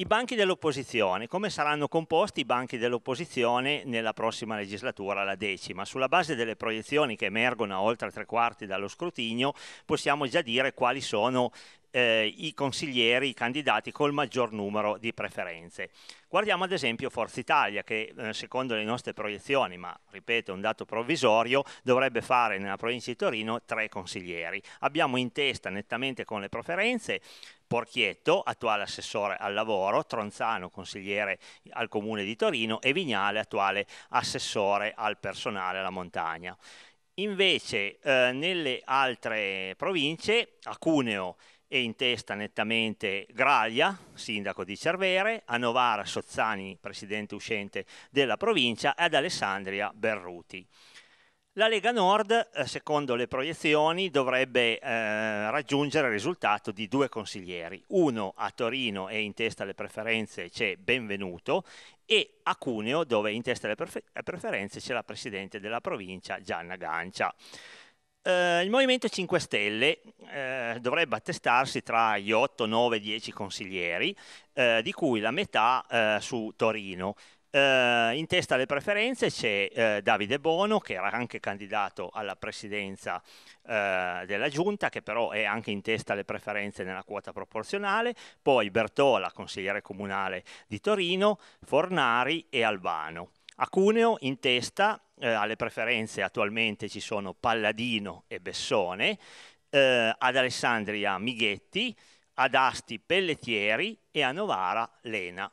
I banchi dell'opposizione, come saranno composti i banchi dell'opposizione nella prossima legislatura, la decima? Sulla base delle proiezioni che emergono a oltre tre quarti dallo scrutinio, possiamo già dire quali sono eh, i consiglieri, i candidati col maggior numero di preferenze. Guardiamo ad esempio Forza Italia che eh, secondo le nostre proiezioni, ma ripeto è un dato provvisorio, dovrebbe fare nella provincia di Torino tre consiglieri. Abbiamo in testa nettamente con le preferenze Porchietto, attuale assessore al lavoro, Tronzano, consigliere al comune di Torino e Vignale, attuale assessore al personale alla montagna. Invece eh, nelle altre province, a Cuneo e in testa nettamente Graglia, sindaco di Cervere, a Novara Sozzani, presidente uscente della provincia, e ad Alessandria Berruti. La Lega Nord, eh, secondo le proiezioni, dovrebbe eh, raggiungere il risultato di due consiglieri. Uno a Torino e in testa alle preferenze c'è Benvenuto e a Cuneo dove in testa alle preferenze c'è la presidente della provincia Gianna Gancia eh, il Movimento 5 Stelle eh, dovrebbe attestarsi tra gli 8, 9, 10 consiglieri, eh, di cui la metà eh, su Torino. Eh, in testa alle preferenze c'è eh, Davide Bono, che era anche candidato alla presidenza della Giunta, che però è anche in testa alle preferenze nella quota proporzionale, poi Bertola, consigliere comunale di Torino, Fornari e Albano. A Cuneo in testa eh, alle preferenze attualmente ci sono Palladino e Bessone, eh, ad Alessandria Mighetti, ad Asti Pelletieri e a Novara Lena.